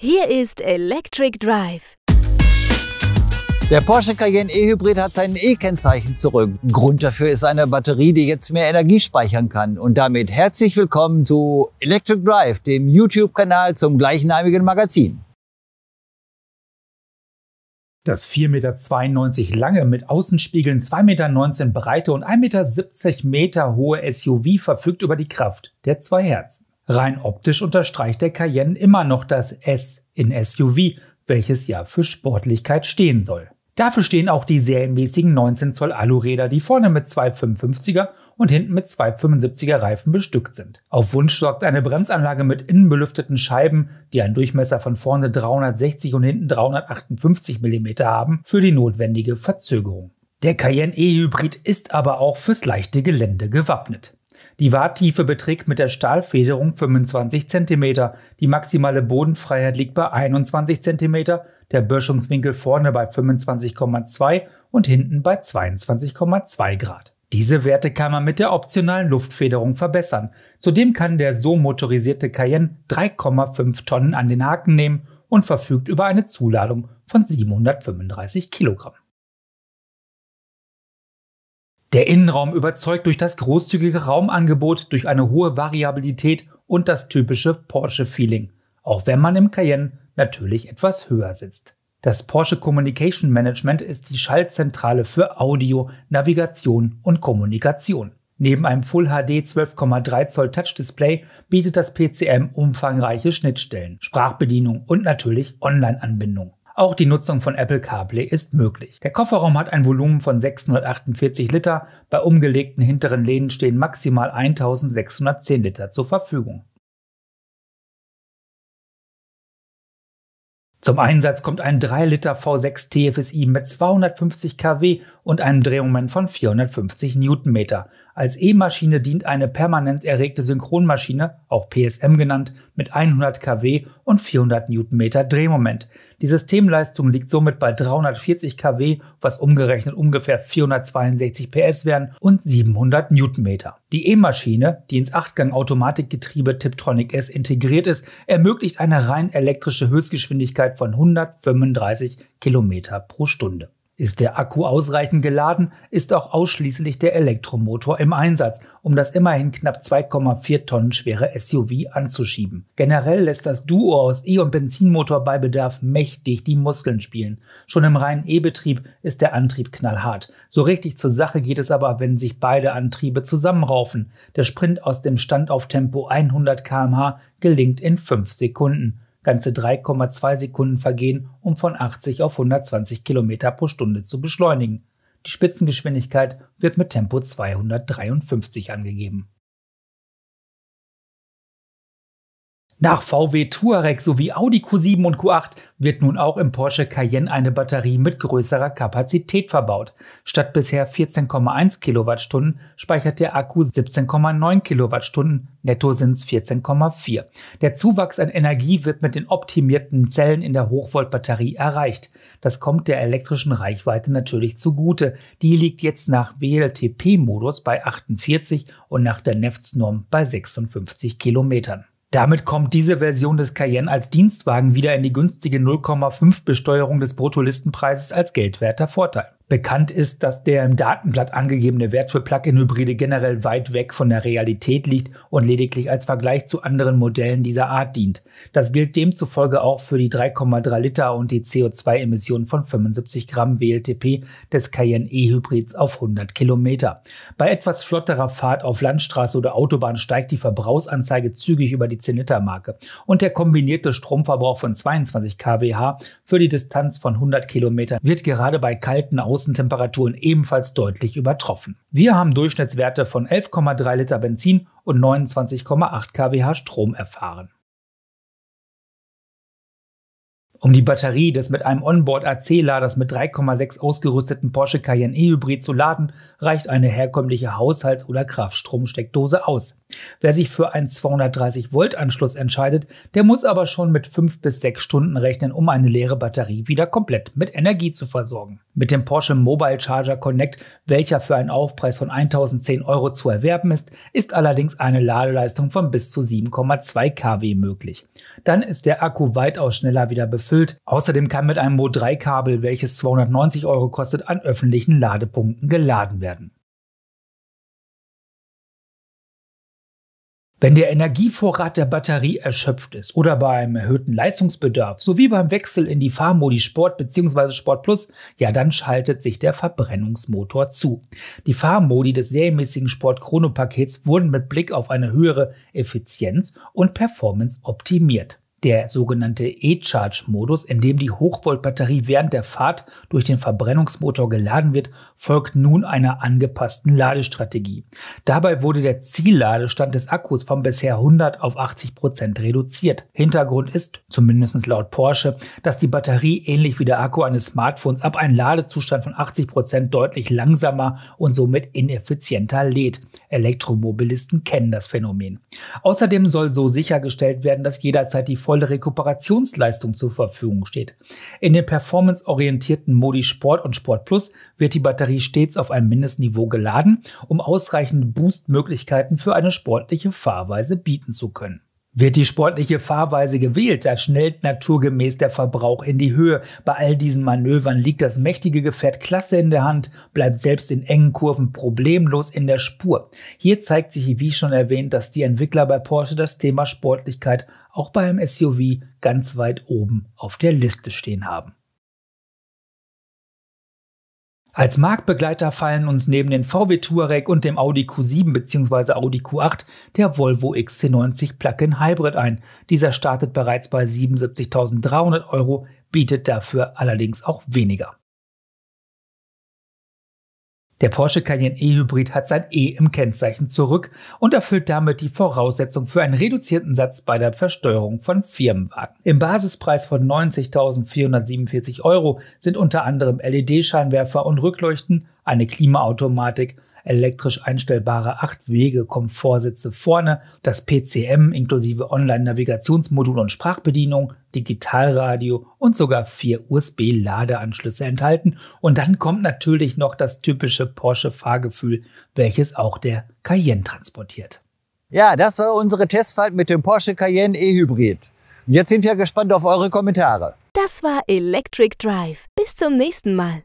Hier ist Electric Drive. Der Porsche Cayenne E-Hybrid hat sein E-Kennzeichen zurück. Grund dafür ist eine Batterie, die jetzt mehr Energie speichern kann. Und damit herzlich willkommen zu Electric Drive, dem YouTube-Kanal zum gleichnamigen Magazin. Das 4,92 Meter lange, mit Außenspiegeln 2,19 Meter breite und 1,70 Meter hohe SUV verfügt über die Kraft der zwei Herzen. Rein optisch unterstreicht der Cayenne immer noch das S in SUV, welches ja für Sportlichkeit stehen soll. Dafür stehen auch die serienmäßigen 19 Zoll Aluräder, die vorne mit 255er und hinten mit 275er Reifen bestückt sind. Auf Wunsch sorgt eine Bremsanlage mit innenbelüfteten Scheiben, die einen Durchmesser von vorne 360 und hinten 358 mm haben, für die notwendige Verzögerung. Der Cayenne E-Hybrid ist aber auch fürs leichte Gelände gewappnet. Die Warttiefe beträgt mit der Stahlfederung 25 cm. Die maximale Bodenfreiheit liegt bei 21 cm, der Böschungswinkel vorne bei 25,2 und hinten bei 22,2 Grad. Diese Werte kann man mit der optionalen Luftfederung verbessern. Zudem kann der so motorisierte Cayenne 3,5 Tonnen an den Haken nehmen und verfügt über eine Zuladung von 735 Kilogramm. Der Innenraum überzeugt durch das großzügige Raumangebot, durch eine hohe Variabilität und das typische Porsche-Feeling, auch wenn man im Cayenne natürlich etwas höher sitzt. Das Porsche Communication Management ist die Schaltzentrale für Audio, Navigation und Kommunikation. Neben einem Full HD 12,3 Zoll Touch-Display bietet das PCM umfangreiche Schnittstellen, Sprachbedienung und natürlich Online-Anbindung. Auch die Nutzung von Apple CarPlay ist möglich. Der Kofferraum hat ein Volumen von 648 Liter, bei umgelegten hinteren Lehnen stehen maximal 1610 Liter zur Verfügung. Zum Einsatz kommt ein 3 Liter V6 TFSI mit 250 kW und einem Drehmoment von 450 Newtonmeter. Als E-Maschine dient eine permanent erregte Synchronmaschine, auch PSM genannt, mit 100 kW und 400 Newtonmeter Drehmoment. Die Systemleistung liegt somit bei 340 kW, was umgerechnet ungefähr 462 PS wären und 700 Newtonmeter. Die E-Maschine, die ins 8-Gang-Automatikgetriebe Tiptronic S integriert ist, ermöglicht eine rein elektrische Höchstgeschwindigkeit von 135 Kilometer pro Stunde. Ist der Akku ausreichend geladen, ist auch ausschließlich der Elektromotor im Einsatz, um das immerhin knapp 2,4 Tonnen schwere SUV anzuschieben. Generell lässt das Duo aus E- und Benzinmotor bei Bedarf mächtig die Muskeln spielen. Schon im reinen E-Betrieb ist der Antrieb knallhart. So richtig zur Sache geht es aber, wenn sich beide Antriebe zusammenraufen. Der Sprint aus dem Stand auf Tempo 100 kmh gelingt in 5 Sekunden ganze 3,2 Sekunden vergehen, um von 80 auf 120 km pro Stunde zu beschleunigen. Die Spitzengeschwindigkeit wird mit Tempo 253 angegeben. Nach VW Touareg sowie Audi Q7 und Q8 wird nun auch im Porsche Cayenne eine Batterie mit größerer Kapazität verbaut. Statt bisher 14,1 Kilowattstunden speichert der Akku 17,9 Kilowattstunden, netto sind es 14,4. Der Zuwachs an Energie wird mit den optimierten Zellen in der Hochvoltbatterie erreicht. Das kommt der elektrischen Reichweite natürlich zugute. Die liegt jetzt nach WLTP-Modus bei 48 und nach der NEFTS-Norm bei 56 Kilometern. Damit kommt diese Version des Cayenne als Dienstwagen wieder in die günstige 0,5 Besteuerung des Bruttolistenpreises als geldwerter Vorteil. Bekannt ist, dass der im Datenblatt angegebene Wert für Plug-in-Hybride generell weit weg von der Realität liegt und lediglich als Vergleich zu anderen Modellen dieser Art dient. Das gilt demzufolge auch für die 3,3 Liter und die CO2-Emissionen von 75 Gramm WLTP des Cayenne E-Hybrids auf 100 Kilometer. Bei etwas flotterer Fahrt auf Landstraße oder Autobahn steigt die Verbrauchsanzeige zügig über die 10-Liter-Marke und der kombinierte Stromverbrauch von 22 kWh für die Distanz von 100 Kilometern wird gerade bei kalten Außentemperaturen ebenfalls deutlich übertroffen. Wir haben Durchschnittswerte von 11,3 Liter Benzin und 29,8 kWh Strom erfahren. Um die Batterie des mit einem Onboard AC-Laders mit 3,6 ausgerüsteten Porsche Cayenne E-Hybrid zu laden, reicht eine herkömmliche Haushalts- oder Kraftstromsteckdose aus. Wer sich für einen 230-Volt-Anschluss entscheidet, der muss aber schon mit 5 bis 6 Stunden rechnen, um eine leere Batterie wieder komplett mit Energie zu versorgen mit dem Porsche Mobile Charger Connect, welcher für einen Aufpreis von 1010 Euro zu erwerben ist, ist allerdings eine Ladeleistung von bis zu 7,2 kW möglich. Dann ist der Akku weitaus schneller wieder befüllt. Außerdem kann mit einem Mo3-Kabel, welches 290 Euro kostet, an öffentlichen Ladepunkten geladen werden. Wenn der Energievorrat der Batterie erschöpft ist oder beim erhöhten Leistungsbedarf sowie beim Wechsel in die Fahrmodi Sport bzw. Sport Plus, ja dann schaltet sich der Verbrennungsmotor zu. Die Fahrmodi des serienmäßigen Sport Chrono Pakets wurden mit Blick auf eine höhere Effizienz und Performance optimiert der sogenannte E-Charge-Modus, in dem die Hochvolt-Batterie während der Fahrt durch den Verbrennungsmotor geladen wird, folgt nun einer angepassten Ladestrategie. Dabei wurde der Zielladestand des Akkus von bisher 100 auf 80 Prozent reduziert. Hintergrund ist, zumindest laut Porsche, dass die Batterie ähnlich wie der Akku eines Smartphones ab einem Ladezustand von 80 Prozent deutlich langsamer und somit ineffizienter lädt. Elektromobilisten kennen das Phänomen. Außerdem soll so sichergestellt werden, dass jederzeit die volle Rekuperationsleistung zur Verfügung steht. In den performanceorientierten Modi Sport und Sport Plus wird die Batterie stets auf ein Mindestniveau geladen, um ausreichende Boostmöglichkeiten für eine sportliche Fahrweise bieten zu können. Wird die sportliche Fahrweise gewählt, da schnellt naturgemäß der Verbrauch in die Höhe. Bei all diesen Manövern liegt das mächtige Gefährt klasse in der Hand, bleibt selbst in engen Kurven problemlos in der Spur. Hier zeigt sich, wie schon erwähnt, dass die Entwickler bei Porsche das Thema Sportlichkeit auch beim SUV ganz weit oben auf der Liste stehen haben. Als Marktbegleiter fallen uns neben den VW Touareg und dem Audi Q7 bzw. Audi Q8 der Volvo XC90 Plug-in Hybrid ein. Dieser startet bereits bei 77.300 Euro, bietet dafür allerdings auch weniger. Der Porsche Cayenne E-Hybrid hat sein E im Kennzeichen zurück und erfüllt damit die Voraussetzung für einen reduzierten Satz bei der Versteuerung von Firmenwagen. Im Basispreis von 90.447 Euro sind unter anderem LED-Scheinwerfer und Rückleuchten, eine Klimaautomatik elektrisch einstellbare 8 Wege, komfortsitze vorne, das PCM inklusive Online-Navigationsmodul und Sprachbedienung, Digitalradio und sogar vier USB-Ladeanschlüsse enthalten. Und dann kommt natürlich noch das typische Porsche-Fahrgefühl, welches auch der Cayenne transportiert. Ja, das war unsere Testfahrt mit dem Porsche Cayenne E-Hybrid. Jetzt sind wir gespannt auf eure Kommentare. Das war Electric Drive. Bis zum nächsten Mal.